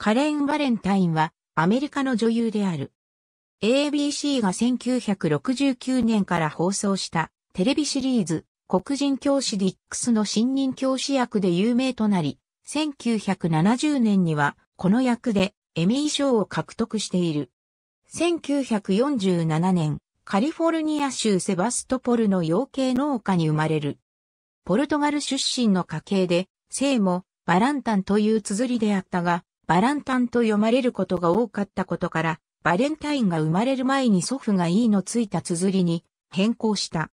カレン・バレンタインはアメリカの女優である。ABC が1969年から放送したテレビシリーズ黒人教師ディックスの新任教師役で有名となり、1970年にはこの役でエミー賞を獲得している。1947年、カリフォルニア州セバストポルの養鶏農家に生まれる。ポルトガル出身の家系で、姓もバランタンという綴りであったが、バランタンと読まれることが多かったことから、バレンタインが生まれる前に祖父が E のついた綴りに変更した。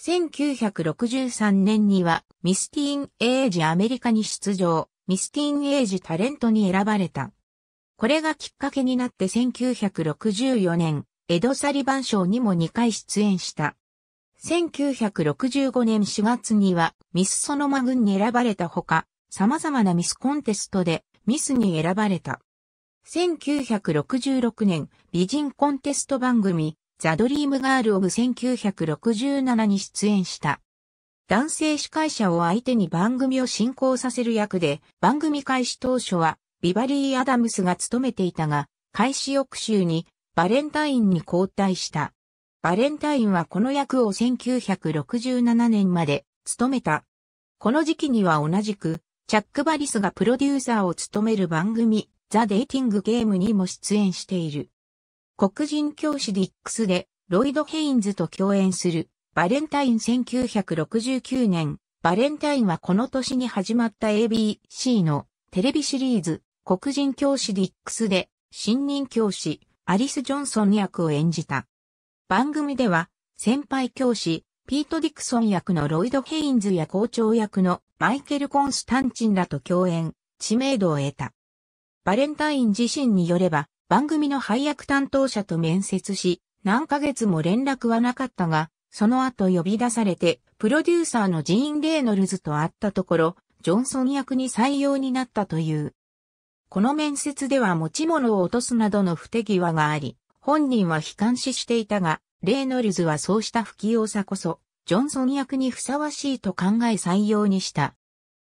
1963年にはミスティーン・エイジアメリカに出場、ミスティーン・エイジタレントに選ばれた。これがきっかけになって1964年、エド・サリバン賞にも2回出演した。1965年4月にはミスソノマ軍に選ばれたほか、様々なミスコンテストでミスに選ばれた。1966年、美人コンテスト番組、ザ・ドリームガール・オブ1967に出演した。男性司会者を相手に番組を進行させる役で、番組開始当初は、ビバリー・アダムスが務めていたが、開始翌週に、バレンタインに交代した。バレンタインはこの役を1967年まで務めた。この時期には同じくチャック・バリスがプロデューサーを務める番組、ザ・デイティング・ゲームにも出演している。黒人教師ディックスで、ロイド・ヘインズと共演する、バレンタイン1969年、バレンタインはこの年に始まった ABC のテレビシリーズ、黒人教師ディックスで、新任教師、アリス・ジョンソン役を演じた。番組では、先輩教師、ピート・ディクソン役のロイド・ヘインズや校長役のマイケル・コンスタンチンらと共演、知名度を得た。バレンタイン自身によれば、番組の配役担当者と面接し、何ヶ月も連絡はなかったが、その後呼び出されて、プロデューサーのジーン・レーノルズと会ったところ、ジョンソン役に採用になったという。この面接では持ち物を落とすなどの不手際があり、本人は悲観視していたが、レイノルズはそうした不器用さこそ、ジョンソン役にふさわしいと考え採用にした。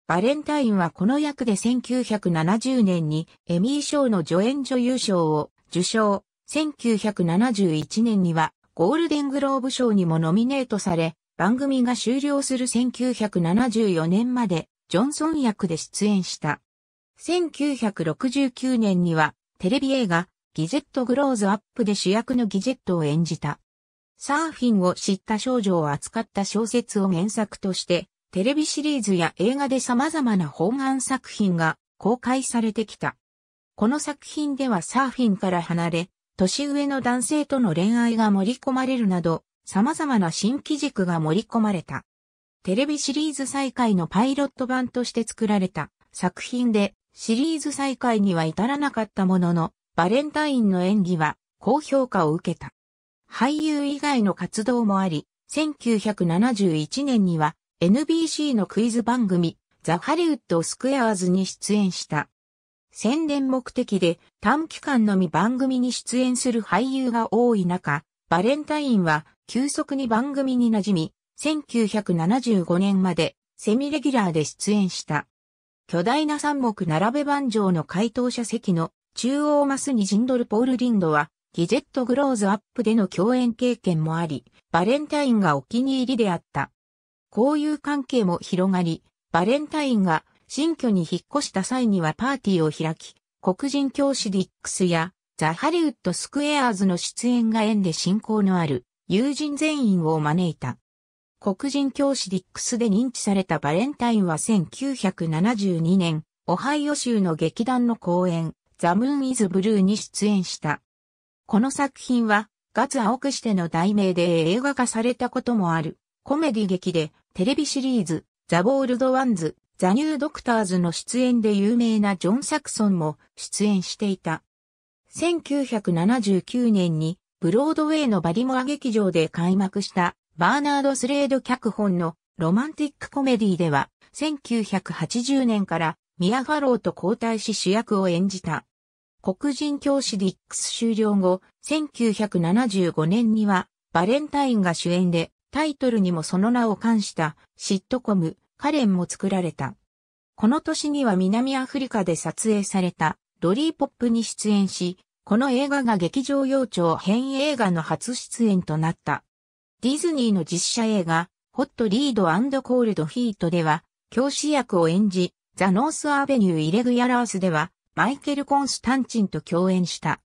バレンタインはこの役で1970年にエミー賞の助演女優賞を受賞。1971年にはゴールデングローブ賞にもノミネートされ、番組が終了する1974年までジョンソン役で出演した。1969年にはテレビ映画ギジェットグローズアップで主役のギジェットを演じた。サーフィンを知った少女を扱った小説を原作として、テレビシリーズや映画で様々な本願作品が公開されてきた。この作品ではサーフィンから離れ、年上の男性との恋愛が盛り込まれるなど、様々な新機軸が盛り込まれた。テレビシリーズ再開のパイロット版として作られた作品で、シリーズ再開には至らなかったものの、バレンタインの演技は高評価を受けた。俳優以外の活動もあり、1971年には NBC のクイズ番組、ザ・ハリウッド・スクエアーズに出演した。宣伝目的で短期間のみ番組に出演する俳優が多い中、バレンタインは急速に番組に馴染み、1975年までセミレギュラーで出演した。巨大な三目並べ番上の回答者席の中央マスにジンドル・ポール・リンドはギジェットグローズアップでの共演経験もあり、バレンタインがお気に入りであった。交友関係も広がり、バレンタインが新居に引っ越した際にはパーティーを開き、黒人教師ディックスやザ・ハリウッド・スクエアーズの出演が縁で親交のある友人全員を招いた。黒人教師ディックスで認知されたバレンタインは1972年、オハイオ州の劇団の公演、ザ・ムーン・イズ・ブルーに出演した。この作品は、ガア青くしての題名で映画化されたこともある、コメディ劇で、テレビシリーズ、ザ・ボールド・ワンズ、ザ・ニュー・ドクターズの出演で有名なジョン・サクソンも出演していた。1979年に、ブロードウェイのバリモア劇場で開幕したバーナード・スレード脚本のロマンティックコメディでは1980年からミア・ファローと交代し主役を演じた。黒人教師ディックス終了後、1975年には、バレンタインが主演で、タイトルにもその名を冠した、シットコム、カレンも作られた。この年には南アフリカで撮影された、ロリーポップに出演し、この映画が劇場要調編映画の初出演となった。ディズニーの実写映画、ホットリードコールドヒートでは、教師役を演じ、ザ・ノース・アベニュー・イレグヤラースでは、マイケル・コンスタンチンと共演した。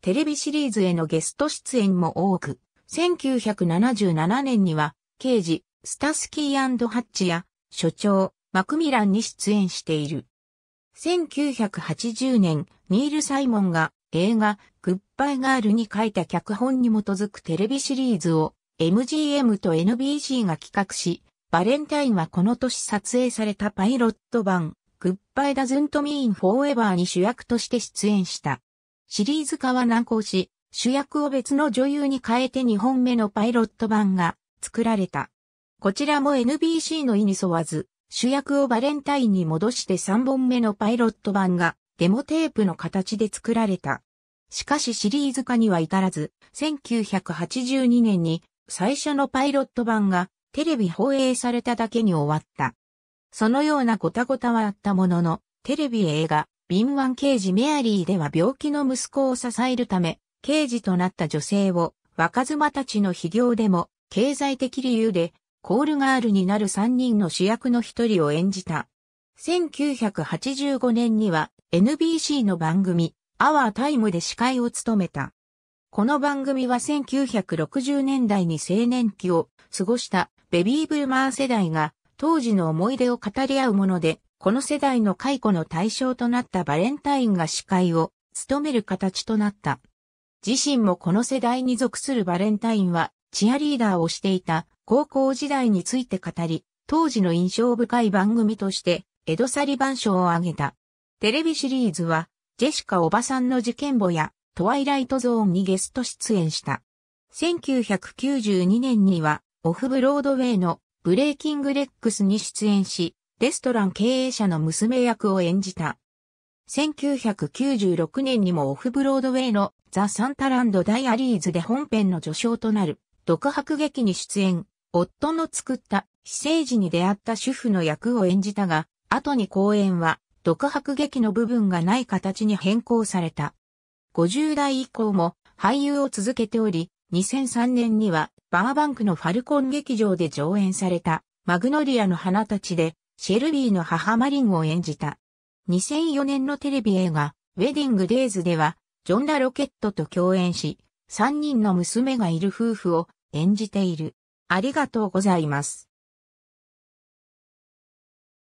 テレビシリーズへのゲスト出演も多く、1977年には、刑事、スタスキーハッチや、所長、マクミランに出演している。1980年、ニール・サイモンが映画、グッバイガールに書いた脚本に基づくテレビシリーズを MGM と NBC が企画し、バレンタインはこの年撮影されたパイロット版グッバイダズントミーンフォーエバーに主役として出演した。シリーズ化は難航し、主役を別の女優に変えて2本目のパイロット版が作られた。こちらも NBC の意に沿わず、主役をバレンタインに戻して3本目のパイロット版がデモテープの形で作られた。しかしシリーズ化には至らず、1982年に最初のパイロット版がテレビ放映されただけに終わった。そのようなごたごたはあったものの、テレビ映画、敏腕刑事メアリーでは病気の息子を支えるため、刑事となった女性を、若妻たちの非業でも、経済的理由で、コールガールになる三人の主役の一人を演じた。1985年には NBC の番組、アワータイムで司会を務めた。この番組は1960年代に青年期を過ごしたベビーブルマー世代が当時の思い出を語り合うもので、この世代の解雇の対象となったバレンタインが司会を務める形となった。自身もこの世代に属するバレンタインは、チアリーダーをしていた高校時代について語り、当時の印象深い番組として、エド・サリバン賞を挙げた。テレビシリーズは、ジェシカ・おばさんの事件簿や、トワイライトゾーンにゲスト出演した。1992年には、オフブロードウェイのブレイキング・レックスに出演し、レストラン経営者の娘役を演じた。1996年にもオフブロードウェイのザ・サンタランド・ダイアリーズで本編の序章となる、独白劇に出演、夫の作った非生治に出会った主婦の役を演じたが、後に公演は、独白劇の部分がない形に変更された。50代以降も俳優を続けており、2003年にはバーバンクのファルコン劇場で上演された、マグノリアの花たちで、シェルビーの母マリンを演じた。2004年のテレビ映画、ウェディング・デイズでは、ジョン・ラ・ロケットと共演し、3人の娘がいる夫婦を演じている。ありがとうございます。